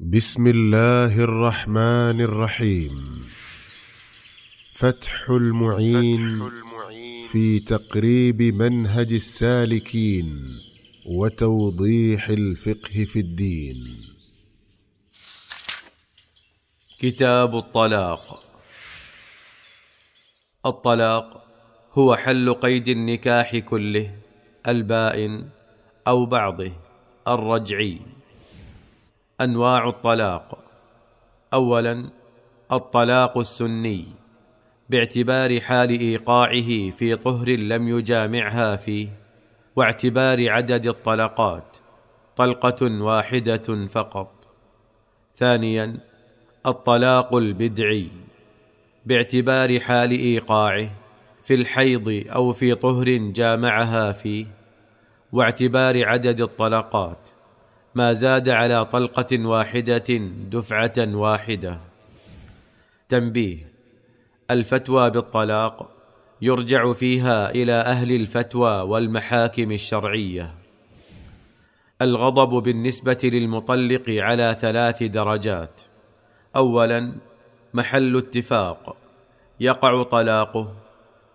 بسم الله الرحمن الرحيم فتح المعين, فتح المعين في تقريب منهج السالكين وتوضيح الفقه في الدين كتاب الطلاق الطلاق هو حل قيد النكاح كله البائن او بعضه الرجعي انواع الطلاق اولا الطلاق السني باعتبار حال ايقاعه في طهر لم يجامعها فيه واعتبار عدد الطلقات طلقه واحده فقط ثانيا الطلاق البدعي باعتبار حال ايقاعه في الحيض او في طهر جامعها فيه واعتبار عدد الطلقات ما زاد على طلقه واحده دفعه واحده تنبيه الفتوى بالطلاق يرجع فيها الى اهل الفتوى والمحاكم الشرعيه الغضب بالنسبه للمطلق على ثلاث درجات اولا محل اتفاق يقع طلاقه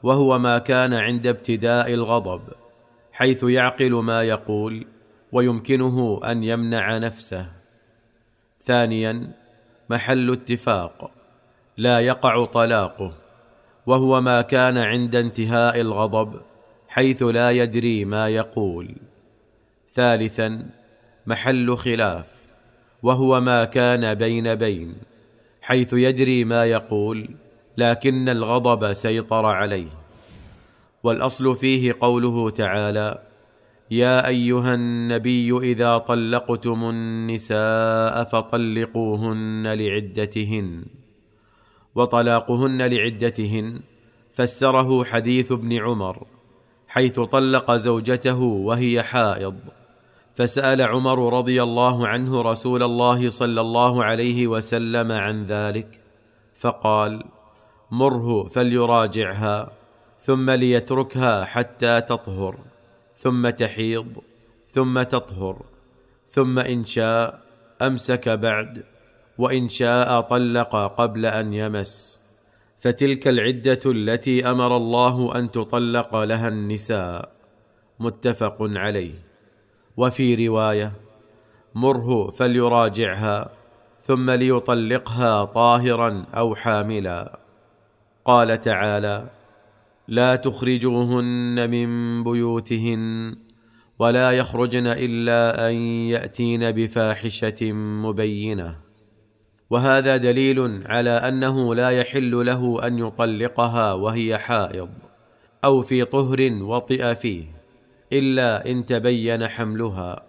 وهو ما كان عند ابتداء الغضب حيث يعقل ما يقول ويمكنه ان يمنع نفسه ثانيا محل اتفاق لا يقع طلاقه وهو ما كان عند انتهاء الغضب حيث لا يدري ما يقول ثالثا محل خلاف وهو ما كان بين بين حيث يدري ما يقول لكن الغضب سيطر عليه والاصل فيه قوله تعالى يا ايها النبي اذا طلقتم النساء فطلقوهن لعدتهن وطلاقهن لعدتهن فسره حديث ابن عمر حيث طلق زوجته وهي حائض فسال عمر رضي الله عنه رسول الله صلى الله عليه وسلم عن ذلك فقال مره فليراجعها ثم ليتركها حتى تطهر ثم تحيض ثم تطهر ثم ان شاء امسك بعد وان شاء طلق قبل ان يمس فتلك العده التي امر الله ان تطلق لها النساء متفق عليه وفي روايه مره فليراجعها ثم ليطلقها طاهرا او حاملا قال تعالى لا تخرجوهن من بيوتهن ولا يخرجن الا ان ياتين بفاحشه مبينه وهذا دليل على انه لا يحل له ان يطلقها وهي حائض او في طهر وطئ فيه الا ان تبين حملها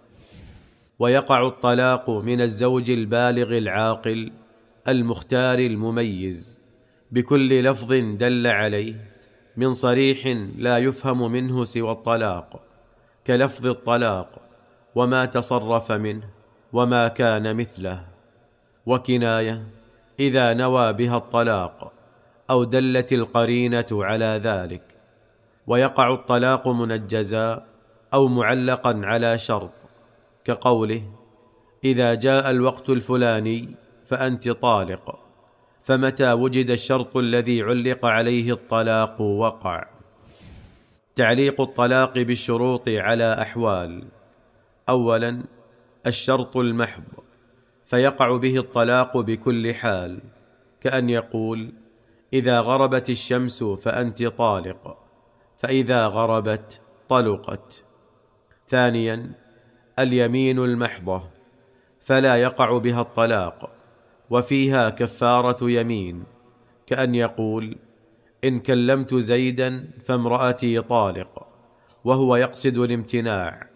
ويقع الطلاق من الزوج البالغ العاقل المختار المميز بكل لفظ دل عليه من صريح لا يفهم منه سوى الطلاق كلفظ الطلاق وما تصرف منه وما كان مثله وكنايه اذا نوى بها الطلاق او دلت القرينه على ذلك ويقع الطلاق منجزا او معلقا على شرط كقوله اذا جاء الوقت الفلاني فانت طالق فمتى وجد الشرط الذي علق عليه الطلاق وقع تعليق الطلاق بالشروط على احوال اولا الشرط المحض فيقع به الطلاق بكل حال كان يقول اذا غربت الشمس فانت طالق فاذا غربت طلقت ثانيا اليمين المحضه فلا يقع بها الطلاق وفيها كفاره يمين كان يقول ان كلمت زيدا فامراتي طالق وهو يقصد الامتناع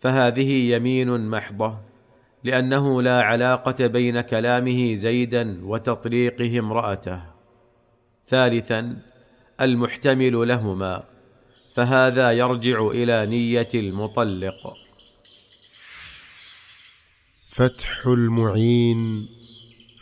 فهذه يمين محضه لانه لا علاقه بين كلامه زيدا وتطليقه امراته ثالثا المحتمل لهما فهذا يرجع الى نيه المطلق فتح المعين